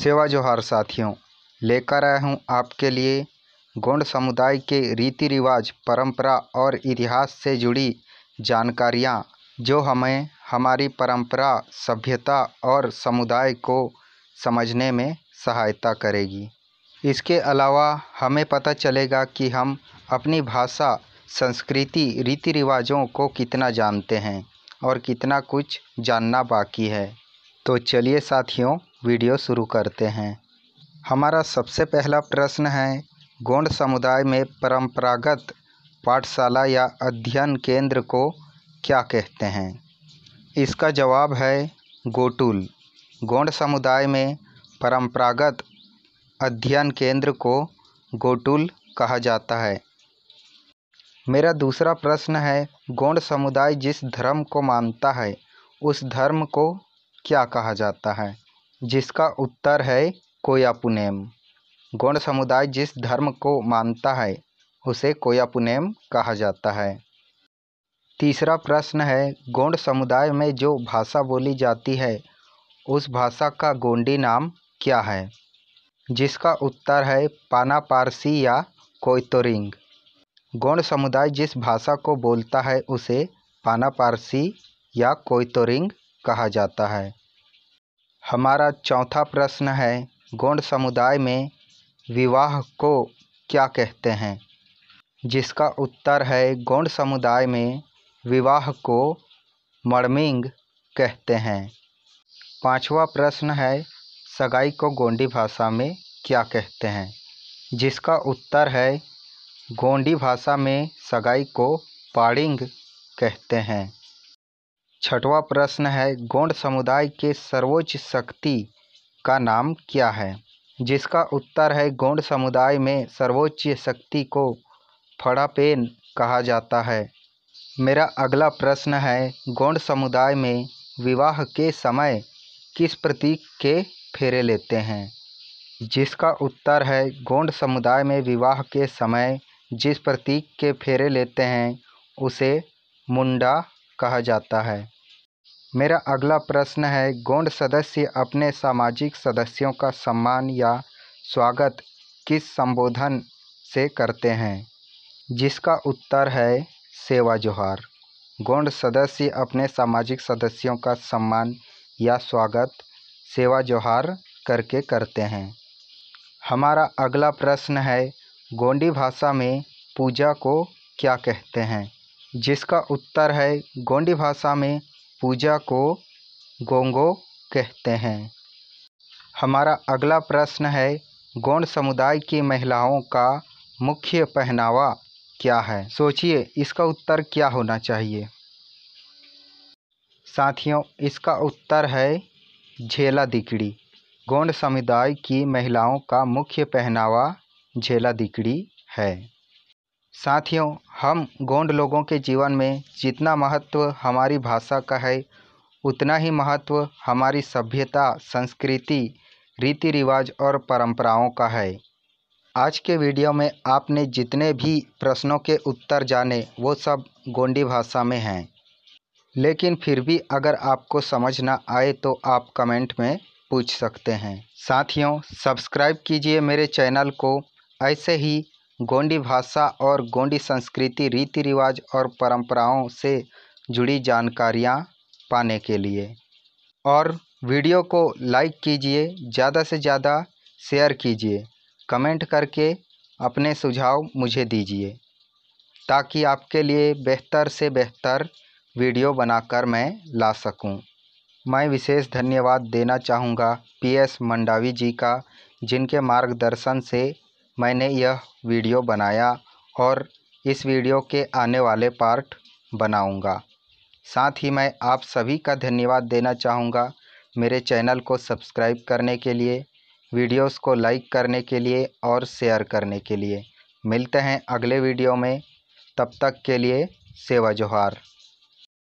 सेवा जोहार साथियों लेकर आया हूँ आपके लिए गोंड समुदाय के रीति रिवाज परंपरा और इतिहास से जुड़ी जानकारियाँ जो हमें हमारी परंपरा सभ्यता और समुदाय को समझने में सहायता करेगी इसके अलावा हमें पता चलेगा कि हम अपनी भाषा संस्कृति रीति रिवाजों को कितना जानते हैं और कितना कुछ जानना बाकी है तो चलिए साथियों वीडियो शुरू करते हैं हमारा सबसे पहला प्रश्न है गोंड समुदाय में परंपरागत पाठशाला या अध्ययन केंद्र को क्या कहते हैं इसका जवाब है गोटुल गोंड समुदाय में परंपरागत अध्ययन केंद्र को गोटुल कहा जाता है मेरा दूसरा प्रश्न है गोंड समुदाय जिस धर्म को मानता है उस धर्म को क्या कहा जाता है जिसका उत्तर है कोयापुनेम गौण समुदाय जिस धर्म को मानता है उसे कोयापुनेम कहा जाता है तीसरा प्रश्न है गौंड समुदाय में जो भाषा बोली जाती है उस भाषा का गोंडी नाम क्या है जिसका उत्तर है पाना पारसी या कोयतोरिंग गौंड समुदाय जिस भाषा को बोलता है उसे पाना पारसी या कोयतोरिंग कहा जाता है हमारा चौथा प्रश्न है गोंड समुदाय में विवाह को क्या कहते हैं जिसका उत्तर है गोंड समुदाय में विवाह को मड़मिंग कहते हैं पांचवा प्रश्न है सगाई को गोंडी भाषा में क्या कहते हैं जिसका उत्तर है गोंडी भाषा में सगाई को पाड़िंग कहते हैं छठवां प्रश्न है गोंड समुदाय के सर्वोच्च शक्ति का नाम क्या है जिसका उत्तर है गोंड समुदाय में सर्वोच्च शक्ति को फड़ापेन कहा जाता है मेरा अगला प्रश्न है गोंड समुदाय में विवाह के समय किस प्रतीक के फेरे लेते हैं जिसका उत्तर है गोंड समुदाय में विवाह के समय जिस प्रतीक के फेरे लेते हैं उसे मुंडा कहा जाता है मेरा अगला प्रश्न है गोंड सदस्य अपने सामाजिक सदस्यों का सम्मान या स्वागत किस संबोधन से करते हैं जिसका उत्तर है सेवा जोहार गौंड सदस्य अपने सामाजिक सदस्यों का सम्मान या स्वागत सेवा जोहार करके करते हैं हमारा अगला प्रश्न है गोंडी भाषा में पूजा को क्या कहते हैं जिसका उत्तर है गोंडी भाषा में पूजा को गोंगो कहते हैं हमारा अगला प्रश्न है गोंड समुदाय की महिलाओं का मुख्य पहनावा क्या है सोचिए इसका उत्तर क्या होना चाहिए साथियों इसका उत्तर है झेला दिकड़ी गोंड समुदाय की महिलाओं का मुख्य पहनावा झेला दिकड़ी है साथियों हम गोंड लोगों के जीवन में जितना महत्व हमारी भाषा का है उतना ही महत्व हमारी सभ्यता संस्कृति रीति रिवाज और परंपराओं का है आज के वीडियो में आपने जितने भी प्रश्नों के उत्तर जाने वो सब गोंडी भाषा में हैं लेकिन फिर भी अगर आपको समझ ना आए तो आप कमेंट में पूछ सकते हैं साथियों सब्सक्राइब कीजिए मेरे चैनल को ऐसे ही गोंडी भाषा और गोंडी संस्कृति रीति रिवाज और परंपराओं से जुड़ी जानकारियाँ पाने के लिए और वीडियो को लाइक कीजिए ज़्यादा से ज़्यादा शेयर कीजिए कमेंट करके अपने सुझाव मुझे दीजिए ताकि आपके लिए बेहतर से बेहतर वीडियो बनाकर मैं ला सकूं। मैं विशेष धन्यवाद देना चाहूँगा पीएस मंडावी जी का जिनके मार्गदर्शन से मैंने यह वीडियो बनाया और इस वीडियो के आने वाले पार्ट बनाऊंगा साथ ही मैं आप सभी का धन्यवाद देना चाहूँगा मेरे चैनल को सब्सक्राइब करने के लिए वीडियोस को लाइक करने के लिए और शेयर करने के लिए मिलते हैं अगले वीडियो में तब तक के लिए सेवा जोहार